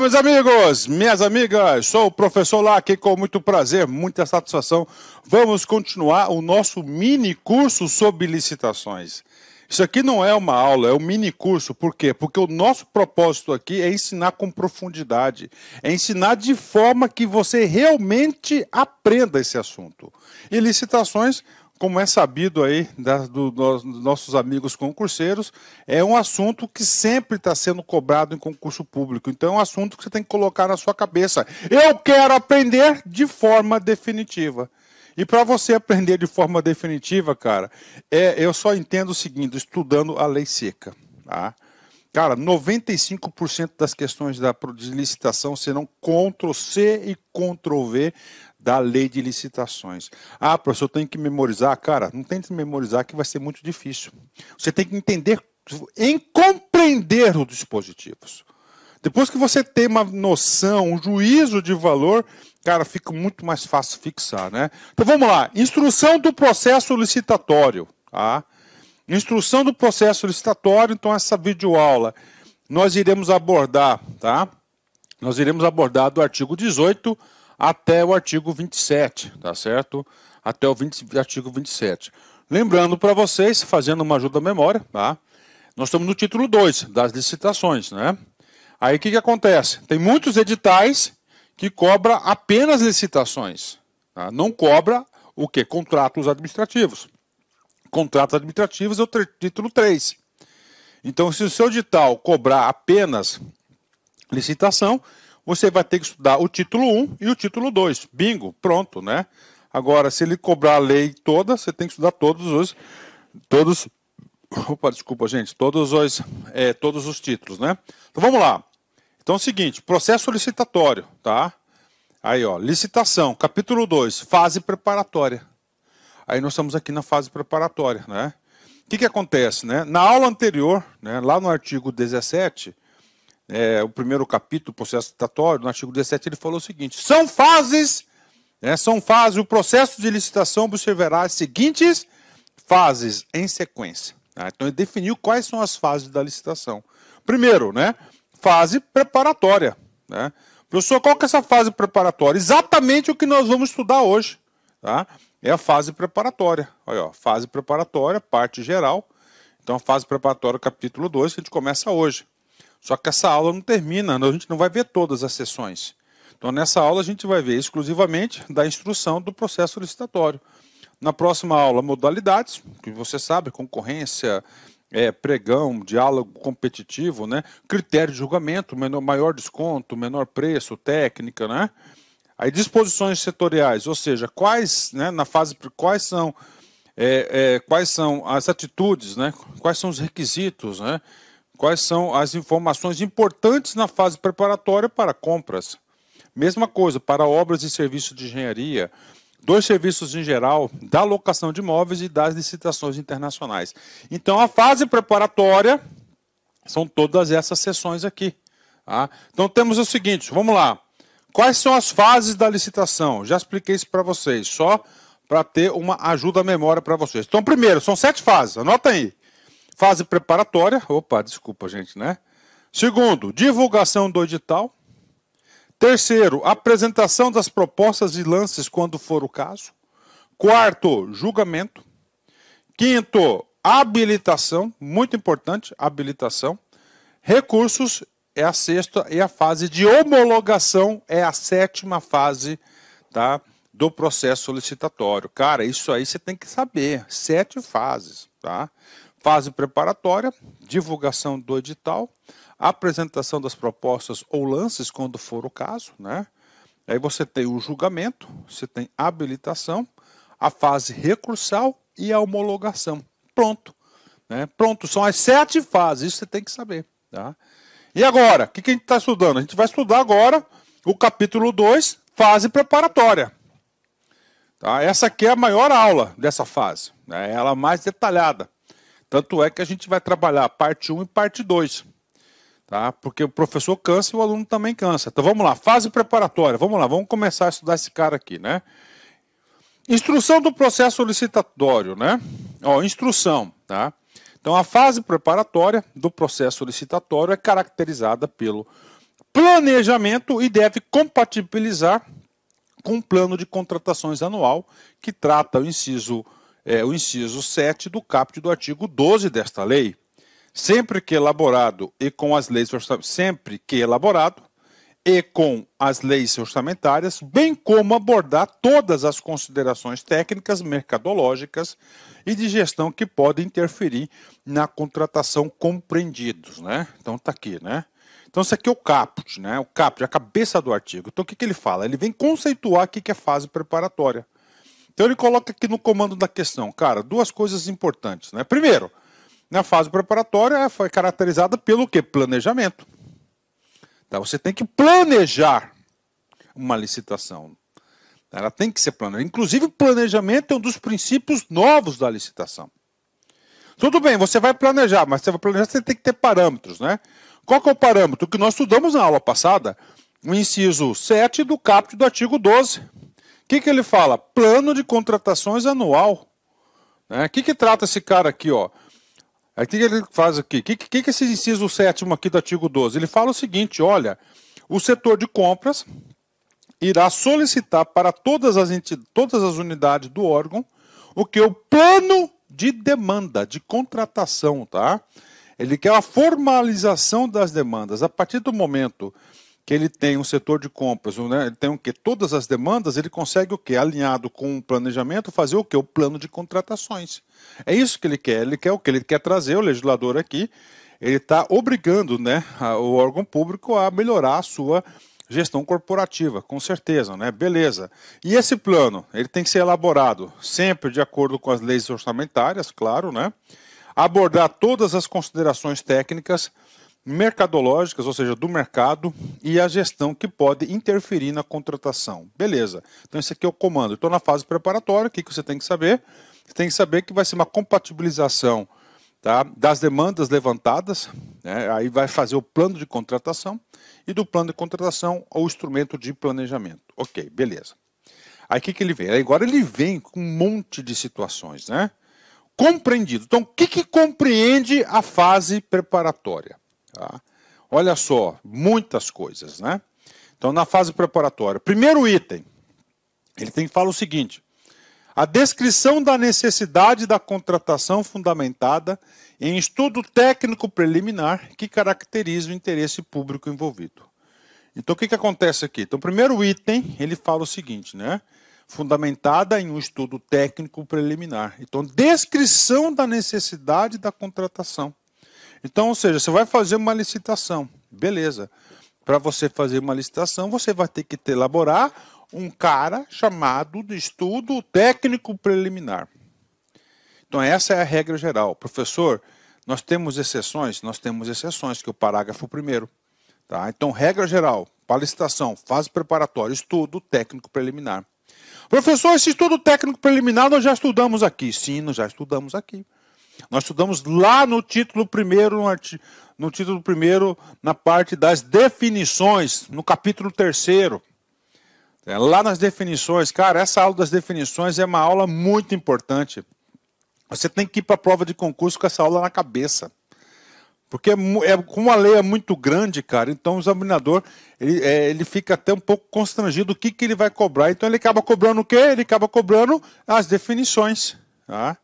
meus amigos, minhas amigas, sou o professor Lac com muito prazer, muita satisfação. Vamos continuar o nosso mini curso sobre licitações. Isso aqui não é uma aula, é um mini curso. Por quê? Porque o nosso propósito aqui é ensinar com profundidade, é ensinar de forma que você realmente aprenda esse assunto. E licitações como é sabido aí do, dos nossos amigos concurseiros, é um assunto que sempre está sendo cobrado em concurso público. Então é um assunto que você tem que colocar na sua cabeça. Eu quero aprender de forma definitiva. E para você aprender de forma definitiva, cara, é, eu só entendo o seguinte: estudando a lei seca. Tá? Cara, 95% das questões da, de licitação serão Ctrl-C e Ctrl-V da lei de licitações. Ah, professor, eu tenho que memorizar. Cara, não tente memorizar que vai ser muito difícil. Você tem que entender, em compreender os dispositivos. Depois que você tem uma noção, um juízo de valor, cara, fica muito mais fácil fixar, né? Então vamos lá. Instrução do processo licitatório, tá? Instrução do processo licitatório, então essa videoaula nós iremos abordar, tá? Nós iremos abordar do artigo 18 até o artigo 27, tá certo? Até o 20, artigo 27. Lembrando para vocês, fazendo uma ajuda à memória, tá? Nós estamos no título 2 das licitações, né? Aí o que, que acontece? Tem muitos editais que cobra apenas licitações, tá? não cobra o que? Contratos administrativos. Contratos administrativos é o título 3. Então, se o seu edital cobrar apenas licitação, você vai ter que estudar o título 1 e o título 2. Bingo, pronto, né? Agora, se ele cobrar a lei toda, você tem que estudar todos os. Todos. Opa, desculpa, gente. Todos os, é, todos os títulos, né? Então vamos lá. Então é o seguinte: processo licitatório, tá? Aí, ó, licitação, capítulo 2, fase preparatória. Aí nós estamos aqui na fase preparatória, né? O que, que acontece, né? Na aula anterior, né, lá no artigo 17, é, o primeiro capítulo, processo citatório, no artigo 17, ele falou o seguinte: são fases, né, são fases, o processo de licitação observará as seguintes fases em sequência. Ah, então ele definiu quais são as fases da licitação. Primeiro, né, fase preparatória. Né? Professor, qual que é essa fase preparatória? Exatamente o que nós vamos estudar hoje. Tá? É a fase preparatória. Olha, ó, fase preparatória, parte geral. Então, a fase preparatória, capítulo 2, que a gente começa hoje. Só que essa aula não termina, a gente não vai ver todas as sessões. Então, nessa aula, a gente vai ver exclusivamente da instrução do processo licitatório. Na próxima aula, modalidades, que você sabe, concorrência, é, pregão, diálogo competitivo, né? critério de julgamento, menor, maior desconto, menor preço, técnica, né? Aí disposições setoriais, ou seja, quais, né, na fase, quais são, é, é, quais são as atitudes, né? quais são os requisitos, né? Quais são as informações importantes na fase preparatória para compras? Mesma coisa para obras e serviços de engenharia, dos serviços em geral, da locação de imóveis e das licitações internacionais. Então, a fase preparatória são todas essas sessões aqui. Tá? Então, temos o seguinte: vamos lá. Quais são as fases da licitação? Já expliquei isso para vocês, só para ter uma ajuda à memória para vocês. Então, primeiro, são sete fases, anota aí. Fase preparatória. Opa, desculpa, gente, né? Segundo, divulgação do edital. Terceiro, apresentação das propostas e lances quando for o caso. Quarto, julgamento. Quinto, habilitação, muito importante, habilitação. Recursos é a sexta e a fase de homologação é a sétima fase, tá? do processo solicitatório. Cara, isso aí você tem que saber. Sete fases, tá? fase preparatória, divulgação do edital, apresentação das propostas ou lances, quando for o caso, né? Aí você tem o julgamento, você tem habilitação, a fase recursal e a homologação. Pronto. Né? Pronto, são as sete fases, isso você tem que saber. Tá? E agora, o que, a gente está estudando? A gente vai estudar agora o capítulo 2, fase preparatória. Tá? Essa aqui é a maior aula dessa fase, né? ela é mais detalhada. Tanto é que a gente vai trabalhar parte 1 e parte 2. Tá? Porque o professor cansa e o aluno também cansa. Então vamos lá, fase preparatória. Vamos lá, vamos começar a estudar esse cara aqui, né? Instrução do processo solicitatório, né? Ó, instrução, tá? Então a fase preparatória do processo solicitatório é caracterizada pelo planejamento e deve compatibilizar com o plano de contratações anual que trata o inciso 1 é, o inciso 7 do caput do artigo 12 desta lei, sempre que elaborado e com as leis sempre que elaborado e com as leis orçamentárias, bem como abordar todas as considerações técnicas, mercadológicas e de gestão que podem interferir na contratação compreendidos, né? Então tá aqui, né? Então isso aqui é o caput, né? O caput, a cabeça do artigo. Então o que, que ele fala? Ele vem conceituar o que, que é fase preparatória. Então ele coloca aqui no comando da questão, cara, duas coisas importantes, né? Primeiro, na fase preparatória foi caracterizada pelo que? Planejamento. Tá? Você tem que planejar uma licitação. Ela tem que ser planejada. Inclusive, planejamento é um dos princípios novos da licitação. Tudo bem, você vai planejar, mas você vai planejar, você tem que ter parâmetros, né? Qual é o parâmetro? O que nós estudamos na aula passada, o inciso 7 do capítulo do artigo 12 que, que ele fala? Plano de contratações anual. O né? que, que trata esse cara aqui? Ó? o que, que ele faz aqui? O que, que, que esse inciso sétimo aqui do artigo 12? Ele fala o seguinte: olha, o setor de compras irá solicitar para todas as, todas as unidades do órgão o que? O plano de demanda, de contratação, tá? Ele quer a formalização das demandas. A partir do momento que ele tem um setor de compras, né? ele tem o que todas as demandas, ele consegue o que alinhado com o planejamento fazer o que o plano de contratações. É isso que ele quer. Ele quer o que ele quer trazer o legislador aqui. Ele está obrigando, né, o órgão público a melhorar a sua gestão corporativa, com certeza, né? Beleza. E esse plano, ele tem que ser elaborado sempre de acordo com as leis orçamentárias, claro, né? Abordar todas as considerações técnicas mercadológicas, ou seja, do mercado, e a gestão que pode interferir na contratação. Beleza. Então, esse aqui é o comando. Estou na fase preparatória, o que, que você tem que saber? Você tem que saber que vai ser uma compatibilização tá, das demandas levantadas, né, aí vai fazer o plano de contratação, e do plano de contratação o instrumento de planejamento. Ok, beleza. Aí o que, que ele vem? Agora ele vem com um monte de situações, né? Compreendido. Então, o que, que compreende a fase preparatória? Tá? Olha só, muitas coisas, né? Então, na fase preparatória, primeiro item, ele tem que falar o seguinte: a descrição da necessidade da contratação fundamentada em estudo técnico preliminar que caracteriza o interesse público envolvido. Então, o que, que acontece aqui? Então, primeiro item, ele fala o seguinte, né? Fundamentada em um estudo técnico preliminar. Então, descrição da necessidade da contratação então, ou seja, você vai fazer uma licitação, beleza. Para você fazer uma licitação, você vai ter que elaborar um cara chamado de estudo técnico preliminar. Então, essa é a regra geral. Professor, nós temos exceções? Nós temos exceções, que é o parágrafo primeiro. Tá? Então, regra geral, para licitação, fase preparatória, estudo técnico preliminar. Professor, esse estudo técnico preliminar nós já estudamos aqui. Sim, nós já estudamos aqui. Nós estudamos lá no título primeiro, no título primeiro, na parte das definições, no capítulo terceiro. É, lá nas definições, cara, essa aula das definições é uma aula muito importante. Você tem que ir para a prova de concurso com essa aula na cabeça. Porque é, com é, como a lei é muito grande, cara, então o examinador ele, é, ele fica até um pouco constrangido o que, que ele vai cobrar. Então ele acaba cobrando o quê? Ele acaba cobrando as definições. Tá?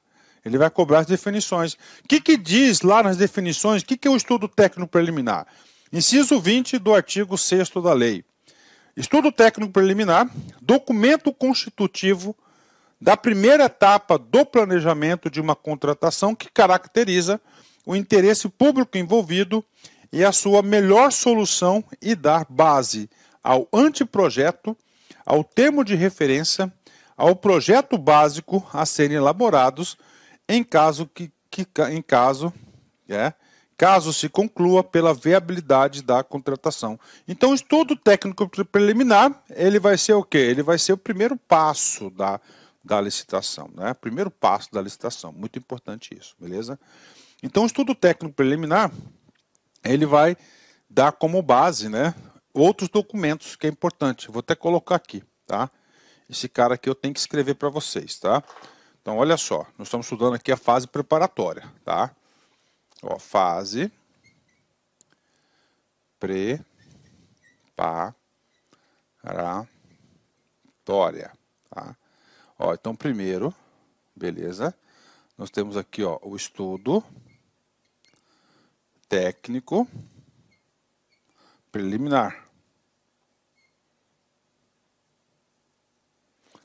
Ele vai cobrar as definições. O que, que diz lá nas definições? O que, que é o estudo técnico preliminar? Inciso 20 do artigo 6 da lei. Estudo técnico preliminar, documento constitutivo da primeira etapa do planejamento de uma contratação que caracteriza o interesse público envolvido e a sua melhor solução e dar base ao anteprojeto, ao termo de referência, ao projeto básico a serem elaborados em caso que, que em caso, é, caso se conclua pela viabilidade da contratação. Então, o estudo técnico preliminar, ele vai ser o quê? Ele vai ser o primeiro passo da, da licitação, né? Primeiro passo da licitação, muito importante isso, beleza? Então, o estudo técnico preliminar, ele vai dar como base, né, outros documentos que é importante. Vou até colocar aqui, tá? Esse cara aqui eu tenho que escrever para vocês, tá? Então, olha só, nós estamos estudando aqui a fase preparatória, tá? Ó, fase preparatória, tá? Ó, então, primeiro, beleza, nós temos aqui, ó, o estudo técnico preliminar.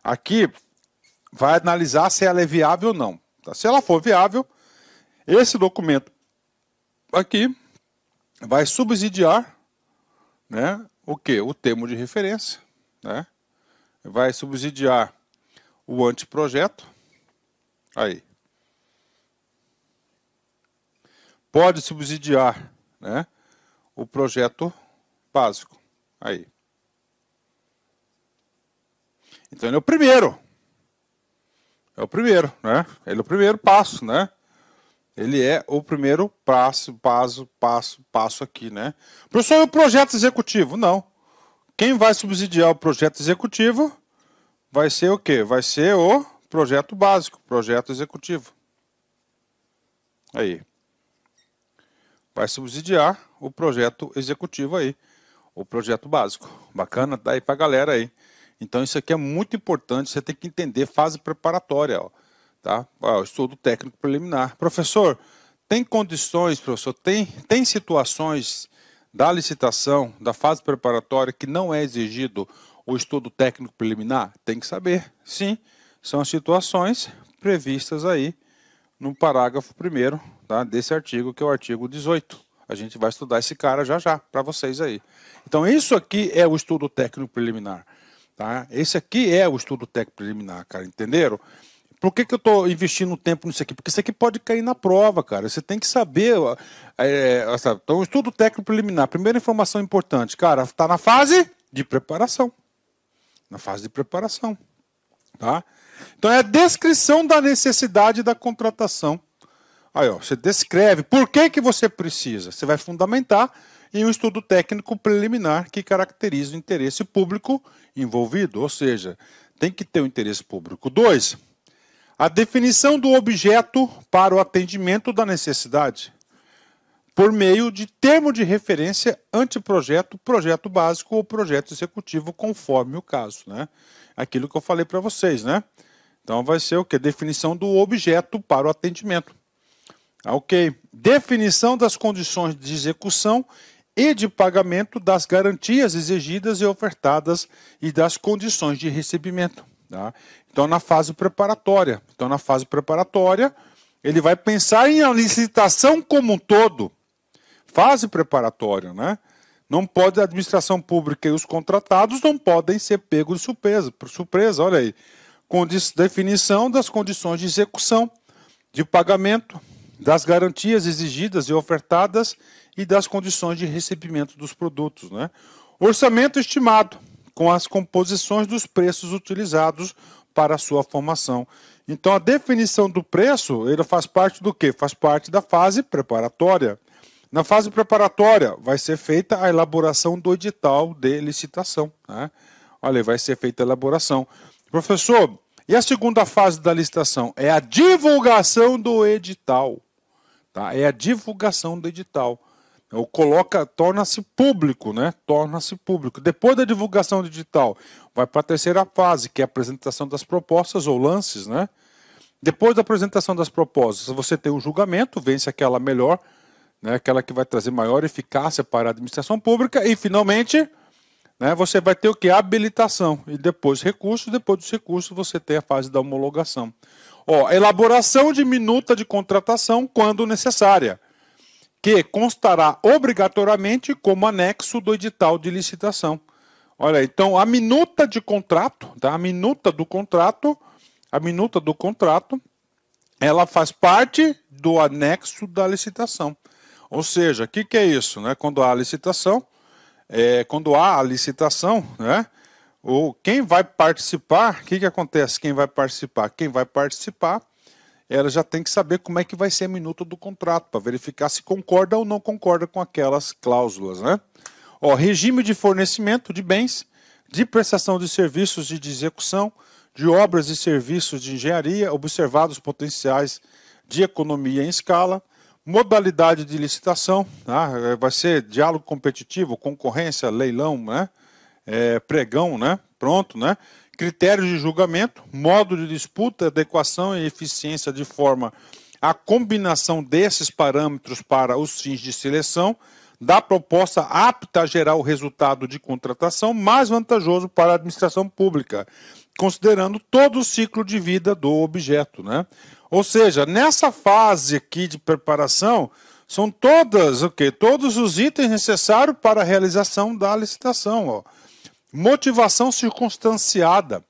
Aqui, vai analisar se ela é viável ou não. Tá? Se ela for viável, esse documento aqui vai subsidiar né, o que? O termo de referência. Né? Vai subsidiar o anteprojeto. Aí. Pode subsidiar né, o projeto básico. Aí. Então ele é o primeiro. É o primeiro, né? Ele é o primeiro passo, né? Ele é o primeiro passo, passo, passo, passo aqui, né? Professor, e o projeto executivo? Não. Quem vai subsidiar o projeto executivo vai ser o quê? Vai ser o projeto básico, projeto executivo. Aí. Vai subsidiar o projeto executivo aí. O projeto básico. Bacana, daí tá pra galera aí. Então, isso aqui é muito importante, você tem que entender fase preparatória. Ó, tá? estudo técnico preliminar. Professor, tem condições, professor, tem, tem situações da licitação, da fase preparatória, que não é exigido o estudo técnico preliminar? Tem que saber. Sim, são as situações previstas aí no parágrafo 1 tá, desse artigo, que é o artigo 18. A gente vai estudar esse cara já já para vocês aí. Então, isso aqui é o estudo técnico preliminar. Tá? Esse aqui é o estudo técnico preliminar, cara, entenderam? Por que, que eu estou investindo tempo nisso aqui? Porque isso aqui pode cair na prova, cara. Você tem que saber. É, sabe? Então, estudo técnico preliminar. Primeira informação importante, cara, está na fase de preparação. Na fase de preparação. Tá? Então, é a descrição da necessidade da contratação. Aí, ó, você descreve por que, que você precisa. Você vai fundamentar e um estudo técnico preliminar que caracteriza o interesse público envolvido, ou seja, tem que ter o um interesse público. Dois, a definição do objeto para o atendimento da necessidade por meio de termo de referência anteprojeto, projeto básico ou projeto executivo, conforme o caso, né? Aquilo que eu falei para vocês, né? Então vai ser o que? Definição do objeto para o atendimento. Ah, ok. Definição das condições de execução e de pagamento das garantias exigidas e ofertadas e das condições de recebimento. Tá? Então, na fase preparatória. Então, na fase preparatória, ele vai pensar em a licitação como um todo. Fase preparatória, né? Não pode a administração pública e os contratados não podem ser pegos de surpresa, por surpresa, olha aí. Com definição das condições de execução, de pagamento, das garantias exigidas e ofertadas e das condições de recebimento dos produtos. Né? Orçamento estimado, com as composições dos preços utilizados para a sua formação. Então, a definição do preço ele faz parte do quê? Faz parte da fase preparatória. Na fase preparatória, vai ser feita a elaboração do edital de licitação. Né? Olha, vai ser feita a elaboração. Professor, e a segunda fase da licitação? É a divulgação do edital. Tá? É a divulgação do edital ou coloca, torna-se público, né? Torna-se público. Depois da divulgação digital, vai para a terceira fase, que é a apresentação das propostas ou lances, né? Depois da apresentação das propostas, você tem o julgamento, vence aquela melhor, né? Aquela que vai trazer maior eficácia para a administração pública e finalmente, né, você vai ter o que? Habilitação e depois recursos, depois dos recursos você tem a fase da homologação. Ó, elaboração de minuta de contratação quando necessária que constará obrigatoriamente como anexo do edital de licitação. Olha, então a minuta de contrato, tá? a minuta do contrato, a minuta do contrato, ela faz parte do anexo da licitação. Ou seja, o que, que é isso? Né? Quando há licitação, é, quando há a licitação, né? Ou quem vai participar, o que, que acontece? Quem vai participar? Quem vai participar ela já tem que saber como é que vai ser a minuta do contrato, para verificar se concorda ou não concorda com aquelas cláusulas, né? Ó, regime de fornecimento de bens, de prestação de serviços e de execução, de obras e serviços de engenharia, observados potenciais de economia em escala, modalidade de licitação, tá? Eh, vai ser diálogo competitivo, concorrência, leilão, né? É, pregão, né? Pronto, né? critérios de julgamento, modo de disputa, adequação e eficiência de forma a combinação desses parâmetros para os fins de seleção da proposta apta a gerar o resultado de contratação mais vantajoso para a administração pública, considerando todo o ciclo de vida do objeto, né? Ou seja, nessa fase aqui de preparação, são todas, o okay, Todos os itens necessários para a realização da licitação, ó Motivação circunstanciada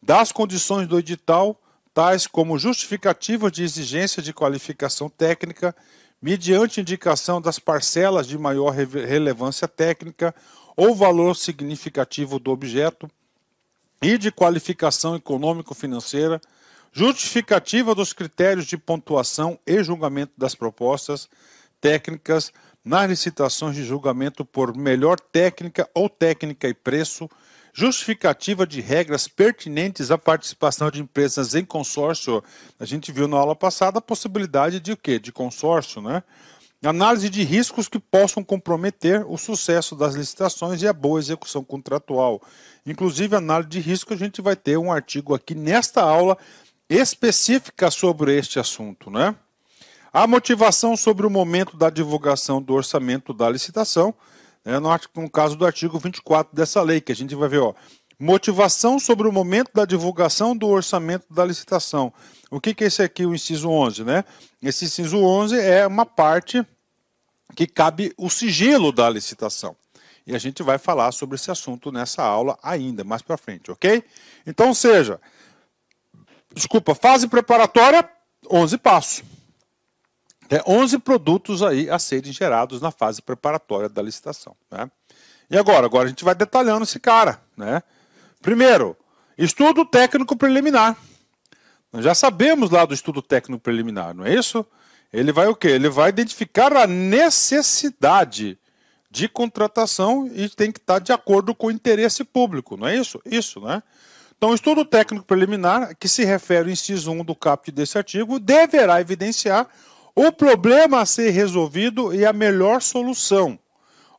das condições do edital, tais como justificativas de exigência de qualificação técnica, mediante indicação das parcelas de maior relevância técnica ou valor significativo do objeto e de qualificação econômico-financeira, justificativa dos critérios de pontuação e julgamento das propostas técnicas nas licitações de julgamento por melhor técnica ou técnica e preço, justificativa de regras pertinentes à participação de empresas em consórcio. A gente viu na aula passada a possibilidade de o quê? De consórcio, né? Análise de riscos que possam comprometer o sucesso das licitações e a boa execução contratual. Inclusive, análise de risco, a gente vai ter um artigo aqui nesta aula específica sobre este assunto, né? A motivação sobre o momento da divulgação do orçamento da licitação, né? no, no caso do artigo 24 dessa lei, que a gente vai ver, ó, motivação sobre o momento da divulgação do orçamento da licitação. O que, que é esse aqui, o inciso 11, né? Esse inciso 11 é uma parte que cabe o sigilo da licitação. E a gente vai falar sobre esse assunto nessa aula ainda, mais para frente, ok? Então, seja, desculpa, fase preparatória, 11 passos é, 11 produtos aí a serem gerados na fase preparatória da licitação. Né? E agora? Agora a gente vai detalhando esse cara. Né? Primeiro, estudo técnico preliminar. Nós já sabemos lá do estudo técnico preliminar, não é isso? Ele vai o quê? Ele vai identificar a necessidade de contratação e tem que estar de acordo com o interesse público, não é isso? Isso, né? Então, o estudo técnico preliminar, que se refere ao inciso 1 do caput desse artigo, deverá evidenciar o problema a ser resolvido e a melhor solução.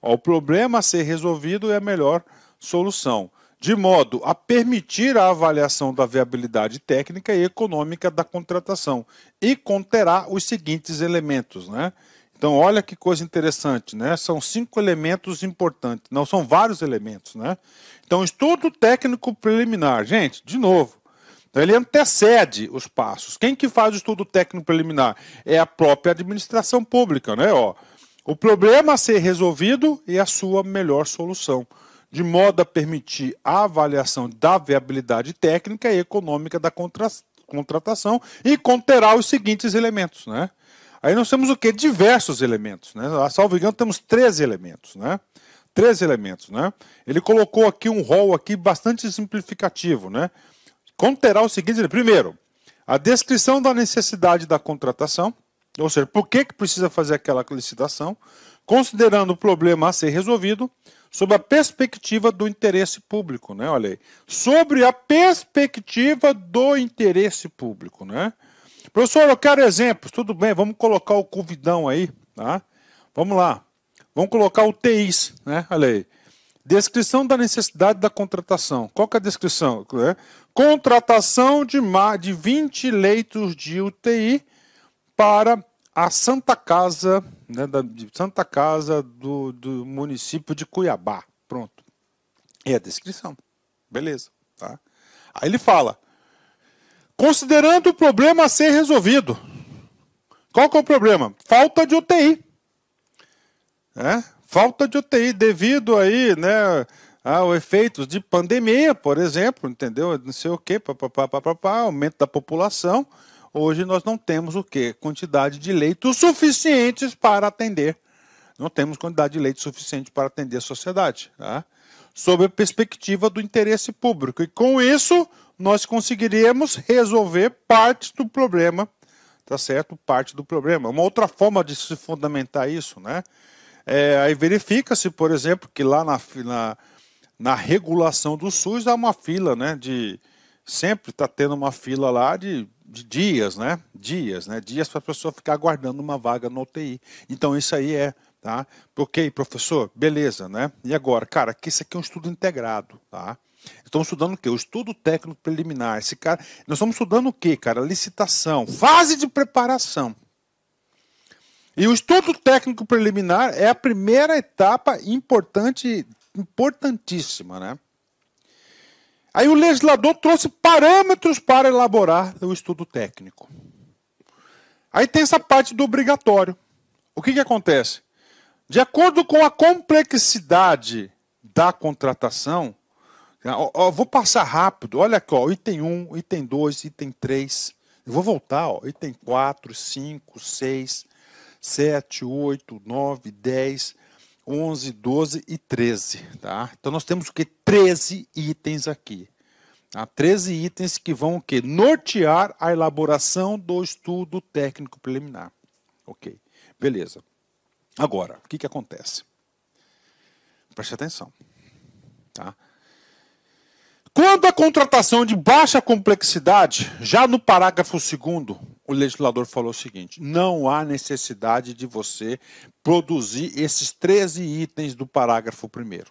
o problema a ser resolvido é a melhor solução, de modo a permitir a avaliação da viabilidade técnica e econômica da contratação e conterá os seguintes elementos, né? Então, olha que coisa interessante, né? São cinco elementos importantes, não são vários elementos, né? Então, estudo técnico preliminar, gente, de novo, então ele antecede os passos. Quem que faz o estudo técnico preliminar? É a própria administração pública, né? Ó, o problema a ser resolvido e a sua melhor solução, de modo a permitir a avaliação da viabilidade técnica e econômica da contra contratação e conterá os seguintes elementos, né? Aí nós temos o que? Diversos elementos, né? A ah, salvo engano, temos três elementos, né? Três elementos, né? Ele colocou aqui um rol aqui bastante simplificativo, né? conterá o seguinte: primeiro, a descrição da necessidade da contratação, ou seja, por que, que precisa fazer aquela licitação, considerando o problema a ser resolvido, sob a perspectiva do interesse público, né? Olha aí. Sobre a perspectiva do interesse público, né? Professor, eu quero exemplos. Tudo bem, vamos colocar o Covidão aí, tá? Vamos lá. Vamos colocar o TIs, né? Olha aí. Descrição da necessidade da contratação. Qual que é a descrição? Né? Contratação de, de 20 leitos de UTI para a Santa Casa, né, da, Santa Casa do, do município de Cuiabá. Pronto. E a descrição. Beleza. Tá? Aí ele fala: considerando o problema a ser resolvido. Qual que é o problema? Falta de UTI. É? Falta de UTI devido aí, né? Ah, os efeitos de pandemia, por exemplo, entendeu? Não sei o quê, papapá, papapá, aumento da população. Hoje nós não temos o quê? Quantidade de leitos suficientes para atender. Não temos quantidade de leitos suficiente para atender a sociedade. Tá? Sob a perspectiva do interesse público. E com isso, nós conseguiríamos resolver parte do problema, tá certo? Parte do problema. Uma outra forma de se fundamentar isso, né? É, aí verifica-se, por exemplo, que lá na, na na regulação do SUS há uma fila, né? De sempre está tendo uma fila lá de, de, dias, né? Dias, né? Dias para a pessoa ficar aguardando uma vaga no UTI. Então isso aí é, tá? Ok, professor, beleza, né? E agora, cara, que isso aqui é um estudo integrado, tá? Estamos estudando o quê? O estudo técnico preliminar. Esse cara, nós estamos estudando o quê, cara? Licitação, fase de preparação. E o estudo técnico preliminar é a primeira etapa importante importantíssima, né? Aí o legislador trouxe parâmetros para elaborar o estudo técnico. Aí tem essa parte do obrigatório. O que, que acontece? De acordo com a complexidade da contratação, né, ó, ó, vou passar rápido. Olha aqui, ó, item 1, item 2, item 3. Eu vou voltar, ó, item 4, 5, 6, 7, 8, 9, 10, 11, 12 e 13. Tá? Então nós temos o que? 13 itens aqui. Tá? 13 itens que vão o quê? Nortear a elaboração do estudo técnico preliminar. Ok, beleza. Agora, o que, que acontece? Preste atenção. Tá? Quando a contratação de baixa complexidade, já no parágrafo 2 o legislador falou o seguinte: não há necessidade de você produzir esses 13 itens do parágrafo primeiro.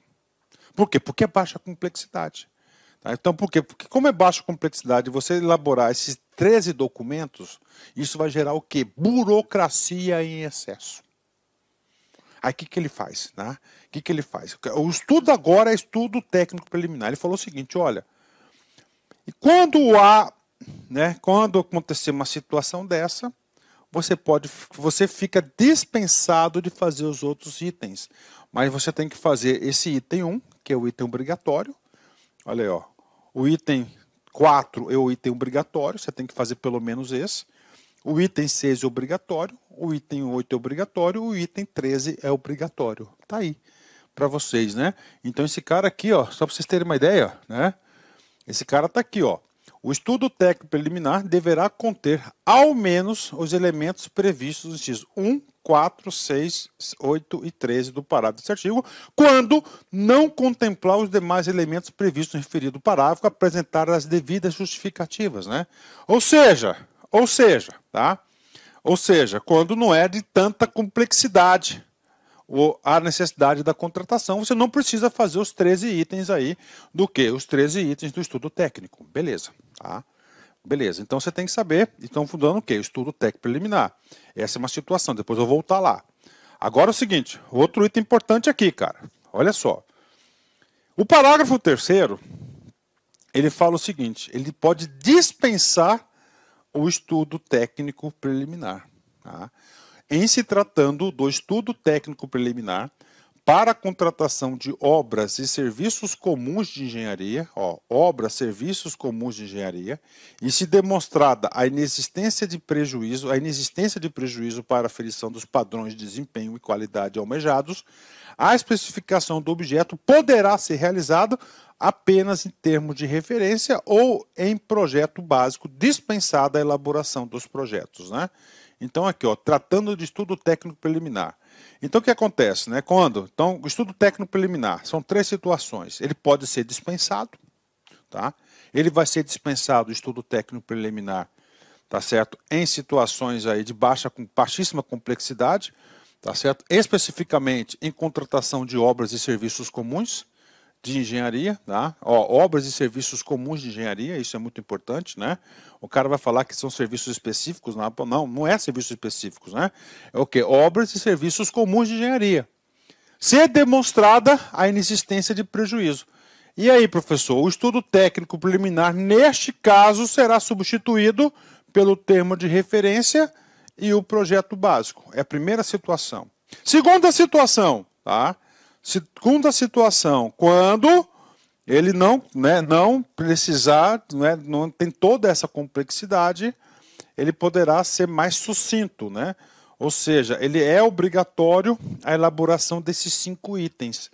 Por quê? Porque é baixa complexidade. Tá? Então, por quê? Porque, como é baixa complexidade, você elaborar esses 13 documentos, isso vai gerar o quê? Burocracia em excesso. Aí o que, que ele faz? Né? O que, que ele faz? O estudo agora é estudo técnico preliminar. Ele falou o seguinte: olha, quando há né? Quando acontecer uma situação dessa, você pode, você fica dispensado de fazer os outros itens, mas você tem que fazer esse item 1, que é o item obrigatório. Olha aí, ó. O item 4 é o item obrigatório, você tem que fazer pelo menos esse. O item 6 é obrigatório, o item 8 é obrigatório, o item 13 é obrigatório. Tá aí para vocês, né? Então esse cara aqui, ó, só para vocês terem uma ideia, né? Esse cara tá aqui, ó. O estudo técnico preliminar deverá conter ao menos os elementos previstos nos incisos 1, 4, 6, 8 e 13 do parágrafo deste artigo, quando não contemplar os demais elementos previstos no referido parágrafo, apresentar as devidas justificativas, né? Ou seja, ou seja, tá? Ou seja, quando não é de tanta complexidade, a necessidade da contratação, você não precisa fazer os 13 itens aí do que? Os 13 itens do estudo técnico. Beleza, tá? Beleza, então você tem que saber, então fundando o que? Estudo técnico preliminar. Essa é uma situação, depois eu vou voltar lá. Agora é o seguinte, outro item importante aqui, cara. Olha só. O parágrafo terceiro, ele fala o seguinte, ele pode dispensar o estudo técnico preliminar. Tá? em se tratando do estudo técnico preliminar para a contratação de obras e serviços comuns de engenharia, ó, obras, serviços comuns de engenharia, e se demonstrada a inexistência de prejuízo, a inexistência de prejuízo para a aferição dos padrões de desempenho e qualidade almejados, a especificação do objeto poderá ser realizada apenas em termos de referência ou em projeto básico, dispensada a elaboração dos projetos, né? Então, aqui, ó, tratando de estudo técnico preliminar. Então, o que acontece? Né? Quando? Então, o estudo técnico preliminar são três situações. Ele pode ser dispensado, tá? Ele vai ser dispensado, o estudo técnico preliminar, tá certo? Em situações aí de baixa, com baixíssima complexidade, tá certo? Especificamente em contratação de obras e serviços comuns, de engenharia, tá? Ó, obras e serviços comuns de engenharia, isso é muito importante, né? O cara vai falar que são serviços específicos, não, não, não é serviços específicos, né? É o quê? Obras e serviços comuns de engenharia. Ser demonstrada a inexistência de prejuízo. E aí, professor, o estudo técnico preliminar, neste caso, será substituído pelo termo de referência e o projeto básico. É a primeira situação. Segunda situação, tá? Segunda situação, quando ele não, né, não precisar, né, não tem toda essa complexidade, ele poderá ser mais sucinto, né? Ou seja, ele é obrigatório a elaboração desses cinco itens.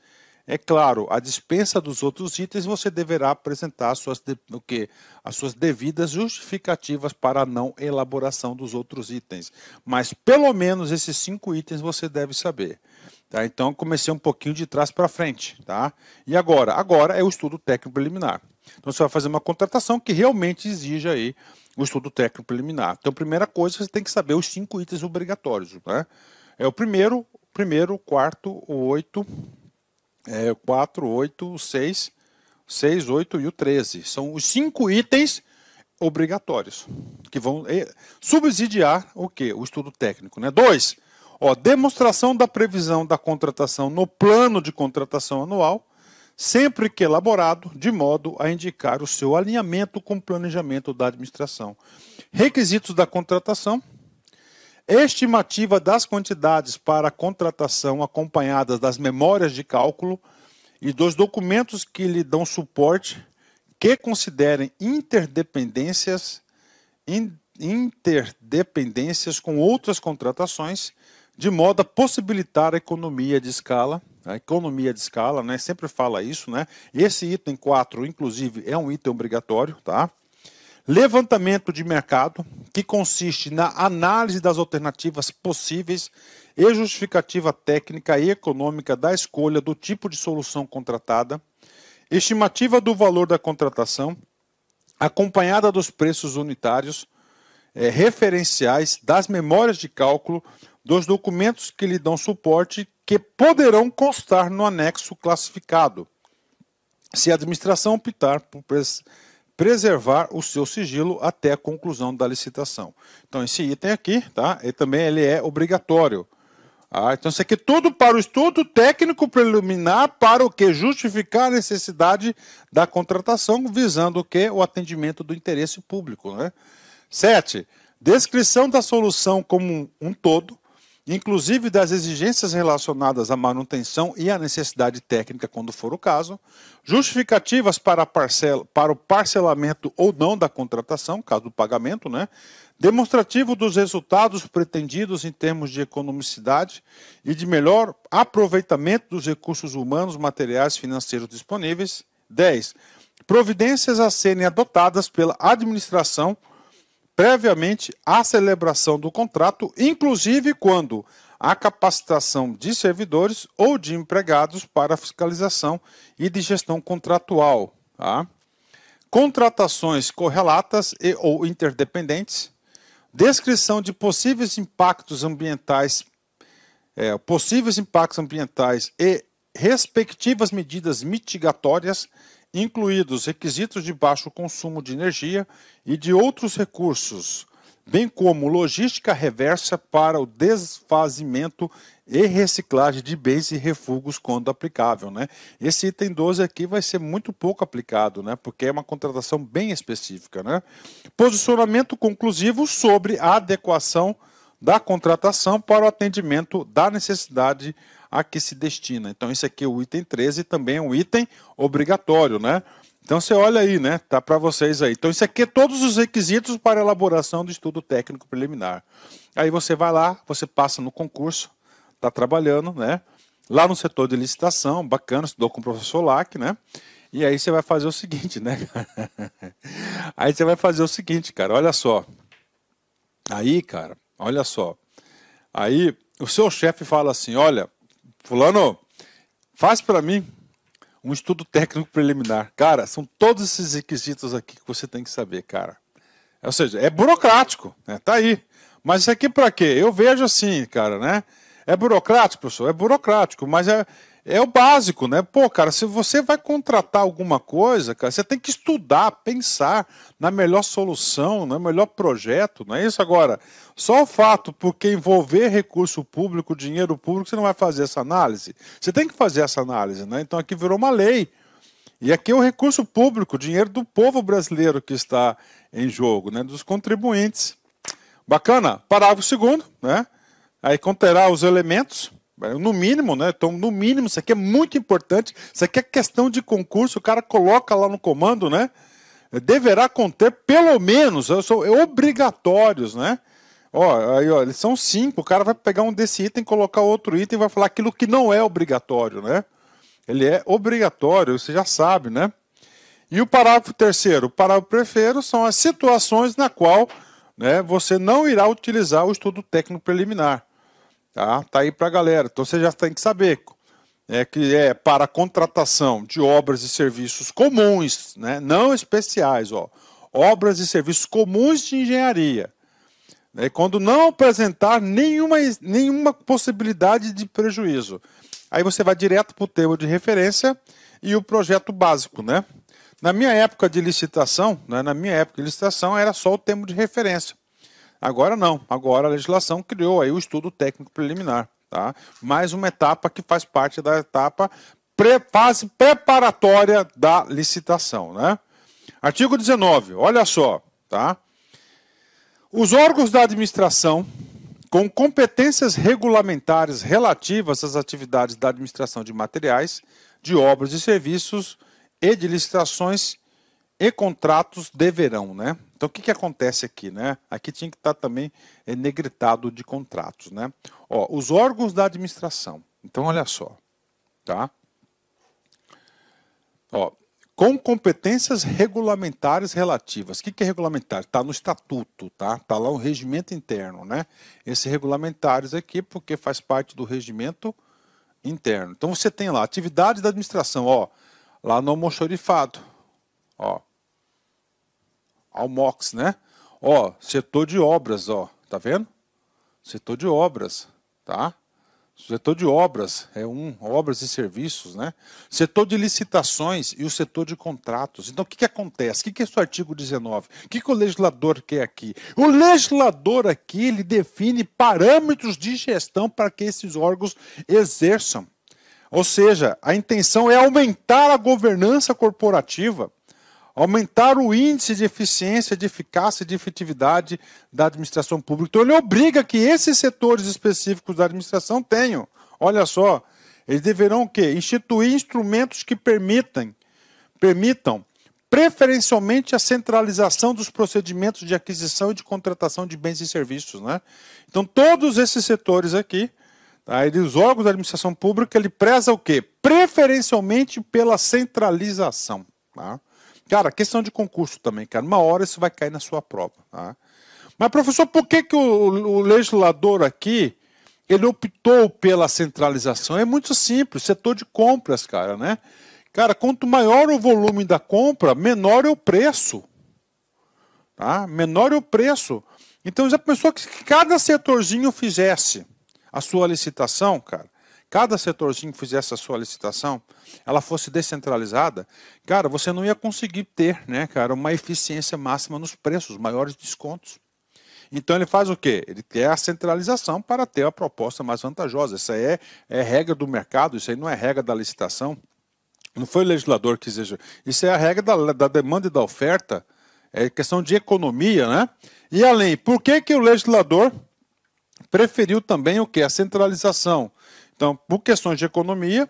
É claro, a dispensa dos outros itens você deverá apresentar as suas, o quê? as suas devidas justificativas para a não elaboração dos outros itens. Mas pelo menos esses cinco itens você deve saber. Tá? Então, comecei um pouquinho de trás para frente. Tá? E agora? Agora é o estudo técnico preliminar. Então, você vai fazer uma contratação que realmente exija aí o estudo técnico preliminar. Então, primeira coisa, você tem que saber os cinco itens obrigatórios. Né? É o primeiro, o primeiro, quarto, o oito, é, o quatro, oito, seis, seis, oito e o treze. São os cinco itens obrigatórios que vão eh, subsidiar o que? O estudo técnico. Né? Dois, Ó, demonstração da previsão da contratação no plano de contratação anual, sempre que elaborado, de modo a indicar o seu alinhamento com o planejamento da administração. Requisitos da contratação. Estimativa das quantidades para a contratação acompanhadas das memórias de cálculo e dos documentos que lhe dão suporte que considerem interdependências in, interdependências com outras contratações de modo a possibilitar a economia de escala. A economia de escala, né? Sempre fala isso, né? Esse item 4, inclusive, é um item obrigatório, tá? Levantamento de mercado, que consiste na análise das alternativas possíveis e justificativa técnica e econômica da escolha do tipo de solução contratada, estimativa do valor da contratação, acompanhada dos preços unitários, é, referenciais das memórias de cálculo dos documentos que lhe dão suporte que poderão constar no anexo classificado, se a administração optar por pres preservar o seu sigilo até a conclusão da licitação. Então, esse item aqui, tá? E também ele é obrigatório. Ah, então isso aqui é tudo para o estudo técnico preliminar para o que justificar a necessidade da contratação visando o que o atendimento do interesse público, né? 7. Descrição da solução como um todo, inclusive das exigências relacionadas à manutenção e à necessidade técnica, quando for o caso, justificativas para, parcel, para o parcelamento ou não da contratação, caso do pagamento, né? demonstrativo dos resultados pretendidos em termos de economicidade e de melhor aproveitamento dos recursos humanos, materiais e financeiros disponíveis. 10. Providências a serem adotadas pela administração previamente à celebração do contrato, inclusive quando a capacitação de servidores ou de empregados para fiscalização e de gestão contratual. Tá? Contratações correlatas e, ou interdependentes, descrição de possíveis impactos ambientais, é, possíveis impactos ambientais e respectivas medidas mitigatórias incluídos requisitos de baixo consumo de energia e de outros recursos, bem como logística reversa para o desfazimento e reciclagem de bens e refugos quando aplicável, né? Esse item 12 aqui vai ser muito pouco aplicado, né? Porque é uma contratação bem específica, né? Posicionamento conclusivo sobre a adequação da contratação para o atendimento da necessidade a que se destina. Então, isso aqui é o item 13, também é um item obrigatório, né? Então você olha aí, né? Tá para vocês aí. Então isso aqui é todos os requisitos para elaboração do estudo técnico preliminar. Aí você vai lá, você passa no concurso, tá trabalhando, né? Lá no setor de licitação, bacana, estudou com o professor Lack, né? E aí você vai fazer o seguinte, né? aí você vai fazer o seguinte, cara, olha só. Aí, cara, olha só. Aí o seu chefe fala assim, olha, Fulano, faz para mim um estudo técnico preliminar. Cara, são todos esses requisitos aqui que você tem que saber, cara. Ou seja, é burocrático, né? Tá aí. Mas isso aqui para quê? Eu vejo assim, cara, né? É burocrático, professor? É burocrático, mas é, é o básico, né? Pô, cara, se você vai contratar alguma coisa, cara, você tem que estudar, pensar na melhor solução, no melhor projeto, não é isso? Agora, só o fato, porque envolver recurso público, dinheiro público, você não vai fazer essa análise. Você tem que fazer essa análise, né? Então aqui virou uma lei. E aqui é o recurso público, o dinheiro do povo brasileiro que está em jogo, né? Dos contribuintes. Bacana? Parágrafo segundo, né? Aí conterá os elementos no mínimo, né? Então, no mínimo, isso aqui é muito importante. Isso aqui é questão de concurso, o cara coloca lá no comando, né? Deverá conter pelo menos, são é obrigatórios, né? Ó, aí, ó, eles são cinco, o cara vai pegar um desse item, colocar outro item e vai falar aquilo que não é obrigatório, né? Ele é obrigatório, você já sabe, né? E o parágrafo terceiro, o parágrafo terceiro são as situações na qual né, você não irá utilizar o estudo técnico preliminar. Tá, tá aí para a galera. Então você já tem que saber é, que é para contratação de obras e serviços comuns, né, não especiais, ó, obras e serviços comuns de engenharia. Né, quando não apresentar nenhuma, nenhuma possibilidade de prejuízo. Aí você vai direto para o tema de referência e o projeto básico, né? Na minha época de licitação, né, na minha época de licitação, era só o tema de referência. Agora não, agora a legislação criou aí o estudo técnico preliminar. Tá? Mais uma etapa que faz parte da etapa pré fase preparatória da licitação. Né? Artigo 19, olha só. Tá? Os órgãos da administração com competências regulamentares relativas às atividades da administração de materiais, de obras e serviços e de licitações e contratos deverão, né? Então, o que, que acontece aqui? Né? Aqui tinha que estar também é, negritado de contratos. Né? Ó, os órgãos da administração. Então, olha só. Tá? Ó, com competências regulamentares relativas. O que, que é regulamentar? Está no estatuto, tá? Está lá o regimento interno, né? Esse regulamentares aqui, porque faz parte do regimento interno. Então você tem lá atividades da administração, ó, lá no almoxorifado, ó, Almox, né? Ó, setor de obras, ó, tá vendo? Setor de obras, tá? Setor de obras é um, obras e serviços, né? Setor de licitações e o setor de contratos. Então, o que, que acontece? O que, que é esse artigo 19? O que, que o legislador quer aqui? O legislador aqui ele define parâmetros de gestão para que esses órgãos exerçam. Ou seja, a intenção é aumentar a governança corporativa aumentar o índice de eficiência, de eficácia e de efetividade da administração pública. Então, ele obriga que esses setores específicos da administração tenham. Olha só, eles deverão o quê? Instituir instrumentos que permitem, permitam, preferencialmente, a centralização dos procedimentos de aquisição e de contratação de bens e serviços. Né? Então, todos esses setores aqui, tá? Ele, os órgãos da administração pública, ele preza o quê? Preferencialmente pela centralização. Tá? Cara, questão de concurso também, cara. Uma hora isso vai cair na sua prova. Tá? Mas, professor, por que, que o, o legislador aqui ele optou pela centralização? É muito simples, setor de compras, cara, né? Cara, quanto maior o volume da compra, menor é o preço. Tá? Menor é o preço. Então já pensou que cada setorzinho fizesse a sua licitação, cara? cada setorzinho fizesse a sua licitação, ela fosse descentralizada, cara, você não ia conseguir ter, né, cara, uma eficiência máxima nos preços, maiores descontos. Então ele faz o quê? Ele quer a centralização para ter a proposta mais vantajosa. Isso aí é, é regra do mercado, isso aí não é regra da licitação. Não foi o legislador que exigiu. Isso é a regra da, da demanda e da oferta, é questão de economia, né? E além, por que, que o legislador preferiu também o quê? A centralização então, por questões de economia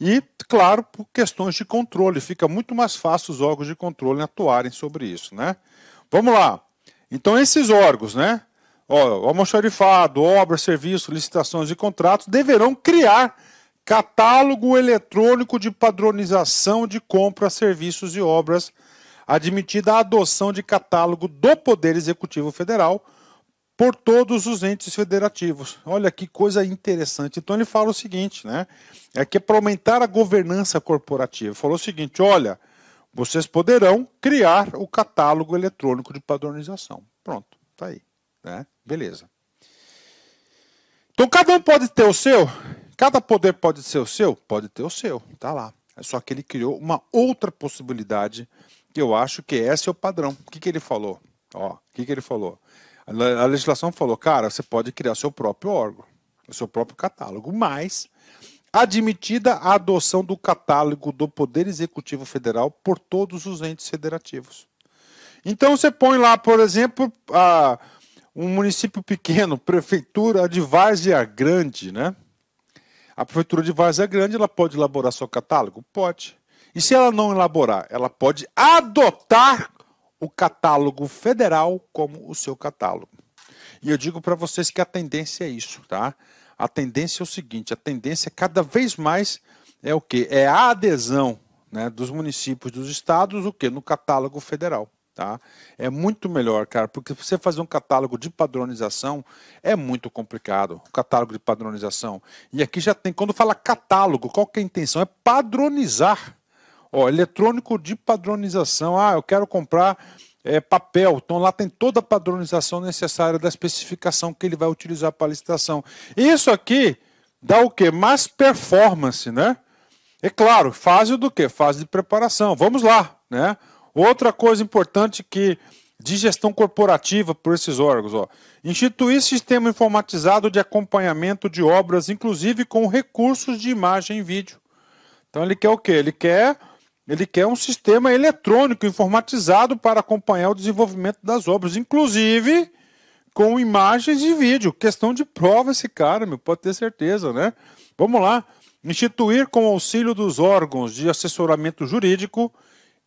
e, claro, por questões de controle. Fica muito mais fácil os órgãos de controle atuarem sobre isso, né? Vamos lá. Então, esses órgãos, né? Ó, almoxarifado, obra, serviço, licitações e contratos deverão criar catálogo eletrônico de padronização de compra, serviços e obras, admitida a adoção de catálogo do Poder Executivo Federal, por todos os entes federativos. Olha que coisa interessante. Então ele fala o seguinte, né? É que é para aumentar a governança corporativa. Falou o seguinte: olha, vocês poderão criar o catálogo eletrônico de padronização. Pronto, tá aí, né? Beleza. Então cada um pode ter o seu, cada poder pode ser o seu, pode ter o seu, tá lá. É só que ele criou uma outra possibilidade que eu acho que esse é o padrão. O que, que ele falou? Ó, o que, que ele falou? A legislação falou, cara, você pode criar seu próprio órgão, o seu próprio catálogo, mas admitida a adoção do catálogo do Poder Executivo Federal por todos os entes federativos. Então você põe lá, por exemplo, a, um município pequeno, prefeitura de Várzea Grande, né? A prefeitura de Várzea Grande, ela pode elaborar seu catálogo? Pode. E se ela não elaborar, ela pode adotar o catálogo federal como o seu catálogo. E eu digo para vocês que a tendência é isso, tá? A tendência é o seguinte: a tendência cada vez mais é o que? É a adesão né, dos municípios, dos estados, o que? No catálogo federal. Tá? É muito melhor, cara, porque você fazer um catálogo de padronização é muito complicado. O catálogo de padronização. E aqui já tem, quando fala catálogo, qual que é a intenção? É padronizar Ó, eletrônico de padronização. Ah, eu quero comprar é, papel. Então lá tem toda a padronização necessária da especificação que ele vai utilizar para a licitação. Isso aqui dá o quê? Mais performance, né? É claro, fase do quê? Fase de preparação. Vamos lá, né? Outra coisa importante que de gestão corporativa por esses órgãos, ó. Instituir sistema informatizado de acompanhamento de obras, inclusive com recursos de imagem e vídeo. Então ele quer o quê? Ele quer ele quer um sistema eletrônico, informatizado para acompanhar o desenvolvimento das obras, inclusive com imagens e vídeo. Questão de prova esse cara, meu, pode ter certeza, né? Vamos lá. Instituir com auxílio dos órgãos de assessoramento jurídico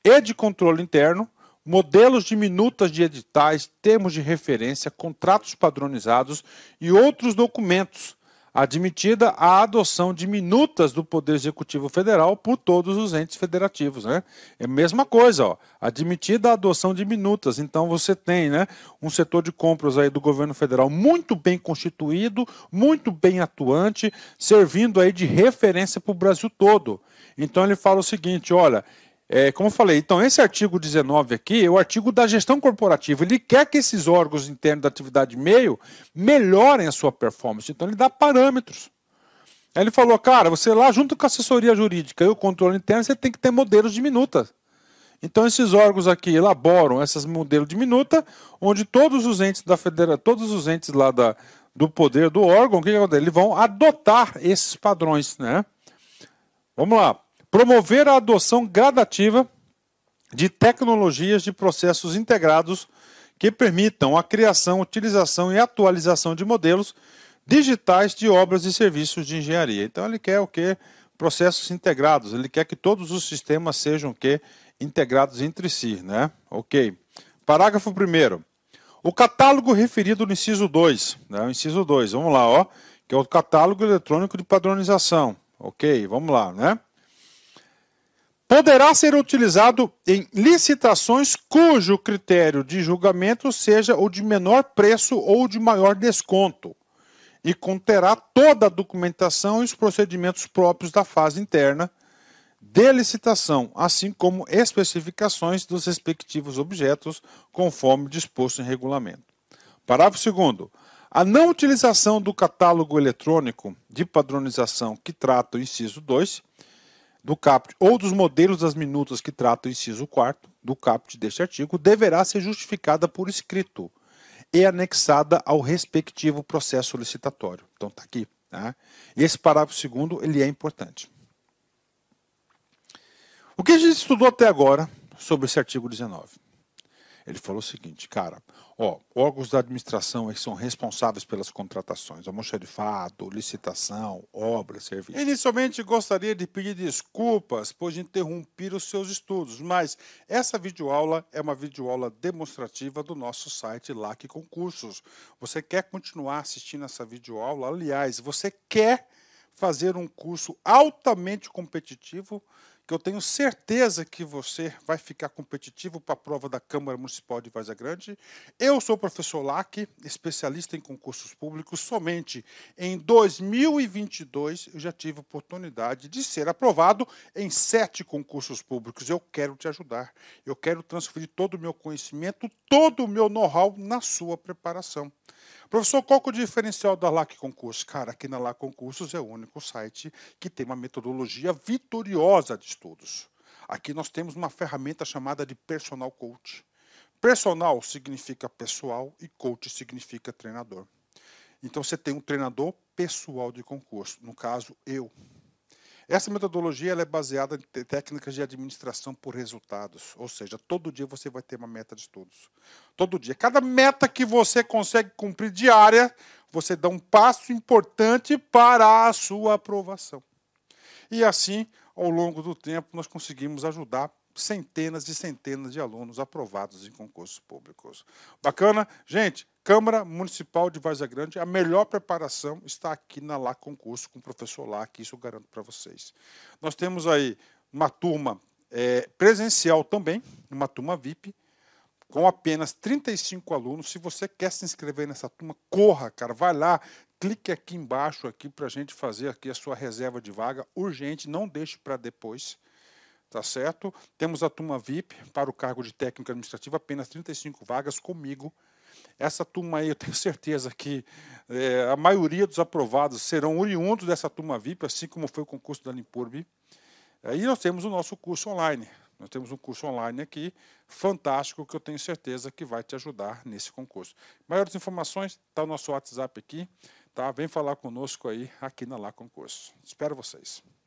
e de controle interno modelos de minutas de editais, termos de referência, contratos padronizados e outros documentos admitida a adoção de minutas do Poder Executivo Federal por todos os entes federativos, né? É a mesma coisa, ó, admitida a adoção de minutas. Então você tem, né, um setor de compras aí do governo federal muito bem constituído, muito bem atuante, servindo aí de referência para o Brasil todo. Então ele fala o seguinte, olha, é, como eu falei, então esse artigo 19 aqui é o artigo da gestão corporativa. Ele quer que esses órgãos internos da atividade meio melhorem a sua performance. Então ele dá parâmetros. Aí ele falou, cara, você lá junto com a assessoria jurídica e o controle interno, você tem que ter modelos de minuta. Então esses órgãos aqui elaboram esses modelos de minuta, onde todos os entes da federa, todos os entes lá da, do poder do órgão, o que, que acontece? Eles vão adotar esses padrões, né? Vamos lá. Promover a adoção gradativa de tecnologias de processos integrados que permitam a criação, utilização e atualização de modelos digitais de obras e serviços de engenharia. Então ele quer o que processos integrados. Ele quer que todos os sistemas sejam que integrados entre si, né? OK. Parágrafo 1 O catálogo referido no inciso 2, né? O inciso 2, vamos lá, ó, que é o catálogo eletrônico de padronização. OK, vamos lá, né? poderá ser utilizado em licitações cujo critério de julgamento seja o de menor preço ou de maior desconto e conterá toda a documentação e os procedimentos próprios da fase interna de licitação, assim como especificações dos respectivos objetos, conforme disposto em regulamento. Parágrafo 2 a não utilização do catálogo eletrônico de padronização que trata o inciso 2 do caput ou dos modelos das minutas que trata o inciso 4 do caput deste artigo deverá ser justificada por escrito e anexada ao respectivo processo licitatório. Então está aqui. Tá? Esse parágrafo segundo ele é importante. O que a gente estudou até agora sobre esse artigo 19? Ele falou o seguinte, cara, Ó, órgãos da administração que são responsáveis pelas contratações, almoxarifado, licitação, obra, serviço. Inicialmente gostaria de pedir desculpas por interromper os seus estudos, mas essa videoaula é uma videoaula demonstrativa do nosso site LAC Concursos. Você quer continuar assistindo essa videoaula? Aliás, você quer fazer um curso altamente competitivo que eu tenho certeza que você vai ficar competitivo para a prova da Câmara Municipal de Vaza Grande. Eu sou o professor Lac, especialista em concursos públicos. Somente em 2022 eu já tive oportunidade de ser aprovado em sete concursos públicos. Eu quero te ajudar. Eu quero transferir todo o meu conhecimento, todo o meu know-how na sua preparação. Professor, qual é o diferencial da LAC Concursos? Cara, aqui na LAC Concursos é o único site que tem uma metodologia vitoriosa de estudos. Aqui nós temos uma ferramenta chamada de Personal Coach. Personal significa pessoal e coach significa treinador. Então você tem um treinador pessoal de concurso, no caso eu. Essa metodologia é baseada em técnicas de administração por resultados, ou seja, todo dia você vai ter uma meta de todos. Todo dia. Cada meta que você consegue cumprir diária, você dá um passo importante para a sua aprovação. E assim, ao longo do tempo, nós conseguimos ajudar centenas e centenas de alunos aprovados em concursos públicos. Bacana? Gente, Câmara Municipal de Várzea Grande, a melhor preparação está aqui na Lá Concurso, com o professor Lá, que isso eu garanto para vocês. Nós temos aí uma turma é, presencial também, uma turma VIP, com apenas 35 alunos. Se você quer se inscrever nessa turma, corra, cara, vai lá, clique aqui embaixo aqui para a gente fazer aqui a sua reserva de vaga urgente, não deixe para depois tá certo? Temos a turma VIP para o cargo de técnico administrativo, apenas 35 vagas comigo. Essa turma aí, eu tenho certeza que é, a maioria dos aprovados serão oriundos dessa turma VIP, assim como foi o concurso da Limpurbi. Aí nós temos o nosso curso online. Nós temos um curso online aqui, fantástico, que eu tenho certeza que vai te ajudar nesse concurso. Maiores informações, está o nosso WhatsApp aqui, tá? Vem falar conosco aí, aqui na Lá Concurso. Espero vocês.